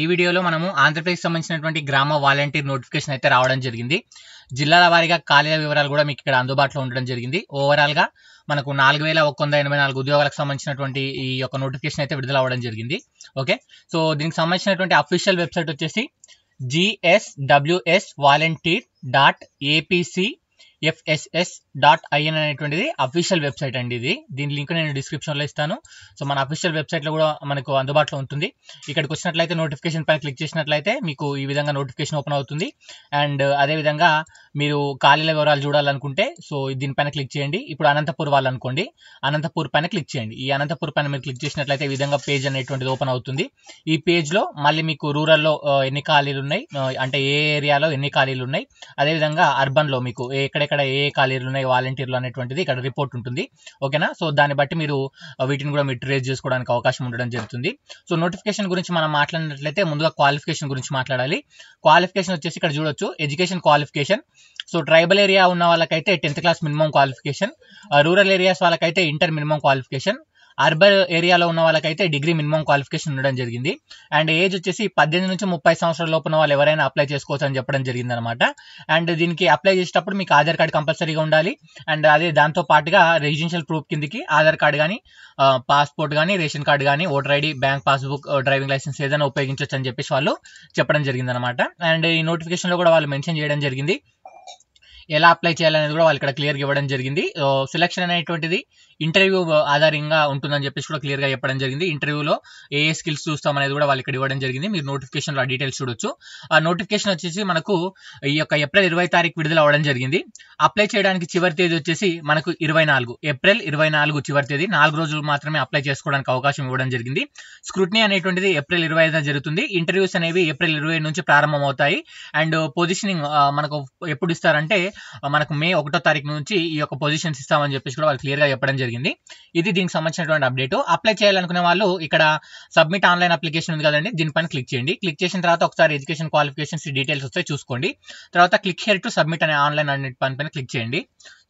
ఈ వీడియోలో మనము ఆంధ్రప్రదేశ్ సంబంధించినటువంటి గ్రామ వాలంటీర్ నోటిఫికేషన్ అయితే రావడం జరిగింది జిల్లాల వారీగా ఖాళీల వివరాలు కూడా మీకు ఇక్కడ అందుబాటులో ఉండడం జరిగింది ఓవరాల్గా మనకు నాలుగు వేల ఎనభై నాలుగు ఉద్యోగాలకు సంబంధించినటువంటి ఈ యొక్క నోటిఫికేషన్ అయితే విడుదల అవ్వడం జరిగింది ఓకే సో దీనికి సంబంధించినటువంటి అఫీషియల్ వెబ్సైట్ వచ్చేసి GSWS volunteer dot APC FSS dot IN అనేటువంటిది అఫీషియల్ వెబ్సైట్ అండి ఇది దీని లింక్ నేను డిస్క్రిప్షన్లో ఇస్తాను సో మన అఫీషియల్ వెబ్సైట్లో కూడా మనకు అందుబాటులో ఉంటుంది ఇక్కడికి వచ్చినట్లయితే నోటిఫికేషన్ పైన క్లిక్ చేసినట్లయితే మీకు ఈ విధంగా నోటిఫికేషన్ ఓపెన్ అవుతుంది అండ్ అదేవిధంగా మీరు ఖాళీల వివరాలు చూడాలనుకుంటే సో దీనిపైన క్లిక్ చేయండి ఇప్పుడు అనంతపూర్ వాళ్ళు అనుకోండి అనంతపూర్ పైన క్లిక్ చేయండి ఈ అనంతపూర్ పైన మీరు క్లిక్ చేసినట్లయితే ఈ విధంగా పేజ్ అనేటువంటిది ఓపెన్ అవుతుంది ఈ పేజ్లో మళ్ళీ మీకు రూరల్లో ఎన్ని ఖాళీలు ఉన్నాయి అంటే ఏ ఏరియాలో ఎన్ని ఖాళీలు ఉన్నాయి అదేవిధంగా అర్బన్లో మీకు ఎక్కడెక్కడ ఏ ఖాళీలు ఉన్నాయి వాలంటీర్లు అనేటువంటిది ఇక్కడ రిపోర్ట్ ఉంటుంది ఓకేనా సో దాన్ని బట్టి మీరు వీటిని కూడా మీరు ట్రేస్ చేసుకోవడానికి అవకాశం ఉండడం జరుగుతుంది సో నోటిఫికేషన్ గురించి మనం మాట్లాడినట్లయితే ముందుగా క్వాలిఫికేషన్ గురించి మాట్లాడాలి క్వాలిఫికేషన్ వచ్చేసి ఇక్కడ చూడొచ్చు education qualification so tribal area ఉన్న వాళ్ళకైతే tenth class minimum qualification rural areas వాళ్ళకైతే ఇంటర్ మినిమం క్వాలిఫికేషన్ అర్బన్ ఏరియాలో ఉన్న వాళ్ళకైతే డిగ్రీ మినిమం క్వాలిఫికేషన్ ఉండడం జరిగింది అండ్ ఏజ్ వచ్చేసి పద్దెనిమిది నుంచి ముప్పై సంవత్సరాల లోపున వాళ్ళు ఎవరైనా అప్లై చేసుకోవచ్చు అని చెప్పడం జరిగింది అనమాట అండ్ దీనికి అప్లై చేసేటప్పుడు మీకు ఆధార్ కార్డు కంపల్సరీగా ఉండాలి అండ్ అదే దాంతో పాటుగా రెసిడెన్షియల్ ప్రూఫ్ కిందకి ఆధార్ కార్డు కానీ పాస్పోర్ట్ కానీ రేషన్ కార్డు కానీ voter ID bank passbook driving licence ఏదైనా ఉపయోగించవచ్చు అని చెప్పేసి వాళ్ళు చెప్పడం జరిగింది అనమాట అండ్ ఈ నోటిఫికేషన్లో కూడా వాళ్ళు మెన్షన్ చేయడం జరిగింది ఎలా అప్లై చేయాలనేది కూడా వాళ్ళు ఇక్కడ క్లియర్గా ఇవ్వడం జరిగింది సెలక్షన్ అనేటువంటిది ఇంటర్వ్యూ ఆధారంగా ఉంటుందని చెప్పేసి కూడా క్లియర్ గా చెప్పడం జరిగింది ఇంటర్వ్యూలో ఏ ఏ స్కిల్స్ చూస్తాం అనేది కూడా వాళ్ళు ఇక్కడ ఇవ్వడం జరిగింది మీరు నోటిఫికేషన్ ఆ డీటెయిల్స్ చూడొచ్చు ఆ నోటిఫికేషన్ వచ్చేసి మనకు ఈ యొక్క ఏప్రిల్ ఇరవై తారీఖు విడుదల అవ్వడం జరిగింది అప్లై చేయడానికి చివరి తేదీ వచ్చేసి మనకు ఇరవై నాలుగు ఏప్రిల్ ఇరవై నాలుగు చివరి తేదీ నాలుగు రోజులు మాత్రమే అప్లై చేసుకోవడానికి అవకాశం ఇవ్వడం జరిగింది స్క్రూట్నీ అనేటువంటిది ఏప్రిల్ ఇరవై ఐదున జరుగుతుంది ఇంటర్వ్యూస్ అనేవి ఏప్రిల్ ఇరవై నుంచి ప్రారంభం అవుతాయి అండ్ పొజిషనింగ్ మనకు ఎప్పుడు ఇస్తారంటే మనకు మే ఒకటో తారీఖు నుంచి ఈ యొక్క పొజిషన్స్ ఇస్తామని చెప్పేసి కూడా వాళ్ళు క్లియర్గా చెప్పడం జరిగింది జరిగింది ఇది దీనికి సంబంధించినటువంటి అప్డేట్ అప్లై చేయాలనుకునే వాళ్ళు ఇక్కడ సబ్మిట్ ఆన్లైన్ అప్లికేషన్ ఉంది కదండి దీనిపైన క్లిక్ చేయండి క్లిక్ చేసిన తర్వాత ఒకసారి ఎడ్యుకేషన్ క్వాలిఫికేషన్స్ డీటెయిల్స్ వస్తే చూసుకోండి తర్వాత క్లిక్ హియర్ టు సబ్మిట్ అనే ఆన్లైన్ అనే పైన క్లిక్ చేయండి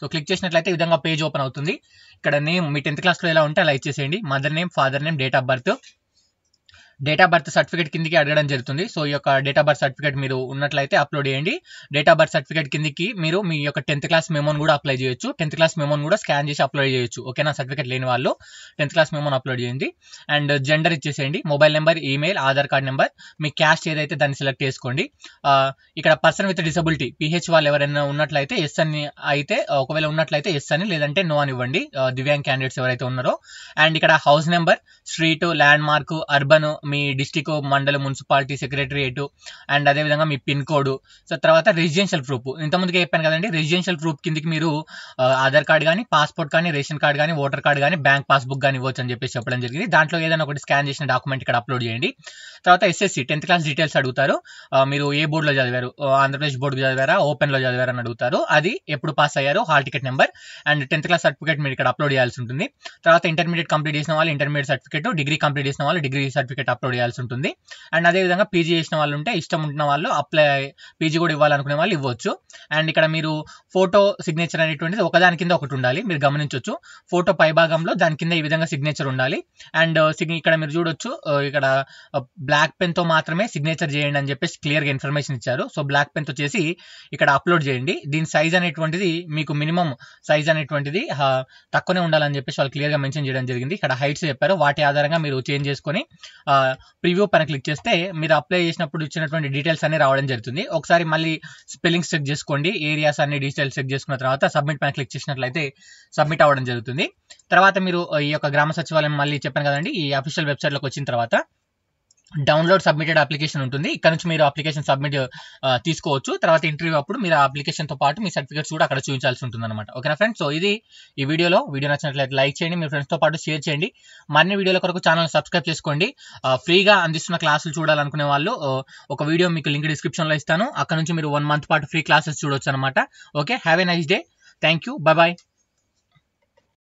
సో క్లిక్ చేసినట్లయితే ఈ విధంగా పేజ్ ఓపెన్ అవుతుంది ఇక్కడ నేమ్ మీ టెన్త్ క్లాస్లో ఎలా ఉంటే అలా ఇచ్చేసేయండి mother name father name date of birth date of birth certificate కిందకి అడగడం జరుగుతుంది సో ఈ యొక్క డేట్ ఆఫ్ బర్త్ సర్టిఫికేట్ మీరు ఉన్నట్లయితే అప్లోడ్ చేయండి డేట్ ఆఫ్ బర్త్ సర్టిఫికేట్ కిందకి మీరు మీ యొక్క టెన్త్ క్లాస్ మెమోని కూడా అప్లై చేయొచ్చు టెన్త్ క్లాస్ మెమోన్ కూడా స్కాన్ చేసి అప్లోడ్ చేయొచ్చు ఓకేనా సర్టిఫికేట్ లేని వాళ్ళు టెన్త్ క్లాస్ మెమోన్ అప్లోడ్ చేయండి అండ్ జెండర్ ఇచ్చేసేయండి mobile number email Aadhaar card number మీ క్యాష్ ఏదైతే దాన్ని సెలెక్ట్ చేసుకోండి ఇక్కడ పర్సన్ విత్ డిసబిలిటీ పిహెచ్ వాళ్ళు ఎవరైనా ఉన్నట్లయితే ఎస్ అని అయితే ఒకవేళ ఉన్నట్లయితే ఎస్ అని లేదంటే నో అని ఇవ్వండి దివ్యాంగ్ క్యాండిడేట్స్ ఎవరైతే ఉన్నారో అండ్ ఇక్కడ house number street landmark urban మీ డిస్టిక్ మండల మున్సిపాలిటీ సెక్రటరియేటు అండ్ అదేవిధంగా మీ పిన్ కోడ్ సో తర్వాత రెసిడెన్షియల్ ప్రూఫ్ ఇంతకుముందుకు చెప్పాను కదండి రెసిడెన్షియల్ ప్రూఫ్ కిందకి మీరు ఆధార్ కార్డ్ కానీ పాస్పోర్ట్ కానీ రేషన్ కార్డ్ కానీ ఓటర్ కార్డ్ కానీ బ్యాంక్ పాస్బుక్ కానీ ఇవ్వచ్చు అని చెప్పేసి చెప్పడం జరిగింది దాంట్లో ఏదైనా ఒకటి స్కాన్ చేసిన డాక్యుమెంట్ ఇక్కడ అప్లోడ్ చేయండి తర్వాత ఎస్ఎస్సి టెన్త్ క్లాస్ డీటెయిల్స్ అడుగుతారు మీరు ఏ బోర్డులో చదివారు ఆంధ్రప్రదేశ్ బోర్డు చదివారా ఓపెన్లో చదివారని అడుగుతారు అది ఎప్పుడు పాస్ అయ్యారు hall ticket number and tenth class certificate మీరు ఇక్కడ అప్లోడ్ చేయాల్సి ఉంటుంది తర్వాత ఇంటర్మీడియట్ కంప్లీట్ చేసిన వాళ్ళు ఇంటర్మీడియట్ సర్టిఫికేట్ డిగ్రీ కంప్లీట్ చేసిన వాళ్ళు డిగ్రీ సర్టిఫికేట్ అప్లోడ్ చేయాల్సి ఉంటుంది అండ్ అదేవిధంగా పీజీ చేసిన వాళ్ళు ఉంటే ఇష్టం ఉంటున్న వాళ్ళు అప్లై పీజీ కూడా ఇవ్వాలనుకునే వాళ్ళు ఇవ్వచ్చు అండ్ ఇక్కడ మీరు ఫోటో సిగ్నేచర్ అనేటువంటిది ఒకదాని కింద ఒకటి ఉండాలి మీరు గమనించవచ్చు ఫోటో పైభాగంలో దాని కింద ఈ విధంగా సిగ్నేచర్ ఉండాలి అండ్ uh, ఇక్కడ మీరు చూడొచ్చు uh, ఇక్కడ బ్లాక్ uh, పెన్తో మాత్రమే సిగ్నేచర్ చేయండి అని చెప్పేసి క్లియర్గా ఇన్ఫర్మేషన్ ఇచ్చారు సో బ్లాక్ పెన్తో చేసి ఇక్కడ అప్లోడ్ చేయండి దీని సైజ్ అనేటువంటిది మీకు మినిమం సైజ్ అనేటువంటిది తక్కువనే ఉండాలని చెప్పేసి వాళ్ళు క్లియర్గా మెన్షన్ చేయడం జరిగింది ఇక్కడ హైట్స్ చెప్పారు వాటి ఆధారంగా మీరు చేంజ్ చేసుకొని ప్రివ్యూ పైన క్లిక్ చేస్తే మీరు అప్లై చేసినప్పుడు ఇచ్చినటువంటి డీటెయిల్స్ అన్ని రావడం జరుగుతుంది ఒకసారి మళ్ళీ స్పెల్లింగ్స్ చెక్ చేసుకోండి ఏరియాస్ అన్ని డీటెయిల్స్ చెక్ చేసుకున్న తర్వాత సబ్మిట్ పైన క్లిక్ చేసినట్లయితే సబ్మిట్ అవ్వడం జరుగుతుంది తర్వాత మీరు ఈ యొక్క గ్రామ సచివాలయం మళ్ళీ చెప్పాను కదండి ఈ అఫీషియల్ వెబ్సైట్లోకి వచ్చిన తర్వాత డౌన్లోడ్ సబ్మిటెడ్ అప్లికేషన్ ఉంటుంది ఇక్కడ నుంచి మీరు అప్లికేషన్ సబ్మిట్ తీసుకోవచ్చు తర్వాత ఇంటర్వ్యూ అప్పుడు మీరు ఆ అప్లికేషన్తో పాటు మీ సర్టిఫికేట్స్ కూడా అక్కడ చూపించాల్సి ఉంటుంది అనమాట ఓకేనా ఫ్రెండ్స్ సో ఇది ఈ వీడియోలో వీడియో నచ్చినట్లయితే లైక్ చేయండి మీ ఫ్రెండ్స్తో పాటు షేర్ చేయండి మరిన్ని వీడియోల కొరకు ఛానల్ సబ్స్క్రైబ్ చేసుకోండి ఫ్రీగా అందిస్తున్న క్లాసులు చూడాలనుకునే వాళ్ళు ఒక వీడియో మీకు లింక్ డిస్క్రిప్షన్లో ఇస్తాను అక్కడ నుంచి మీరు వన్ మంత్ పాటు ఫ్రీ క్లాసెస్ చూడొచ్చు అనమాట okay have a nice day thank you bye